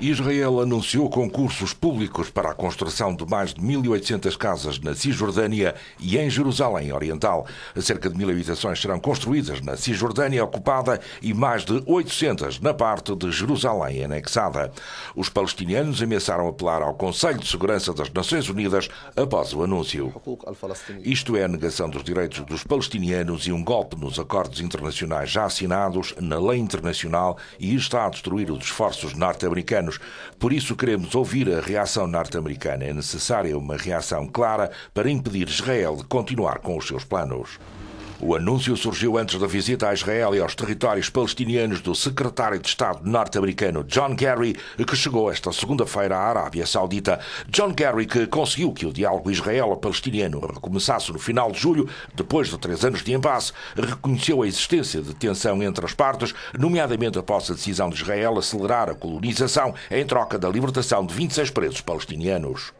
Israel anunciou concursos públicos para a construção de mais de 1.800 casas na Cisjordânia e em Jerusalém Oriental. Cerca de 1.000 habitações serão construídas na Cisjordânia ocupada e mais de 800 na parte de Jerusalém anexada. Os palestinianos ameaçaram apelar ao Conselho de Segurança das Nações Unidas após o anúncio. Isto é a negação dos direitos dos palestinianos e um golpe nos acordos internacionais já assinados na lei internacional e está a destruir os esforços norte-americanos por isso, queremos ouvir a reação norte-americana. É necessária uma reação clara para impedir Israel de continuar com os seus planos. O anúncio surgiu antes da visita a Israel e aos territórios palestinianos do secretário de Estado norte-americano John Kerry, que chegou esta segunda-feira à Arábia Saudita. John Kerry, que conseguiu que o diálogo israelo-palestiniano recomeçasse no final de julho, depois de três anos de impasse, reconheceu a existência de tensão entre as partes, nomeadamente após a decisão de Israel acelerar a colonização em troca da libertação de 26 presos palestinianos.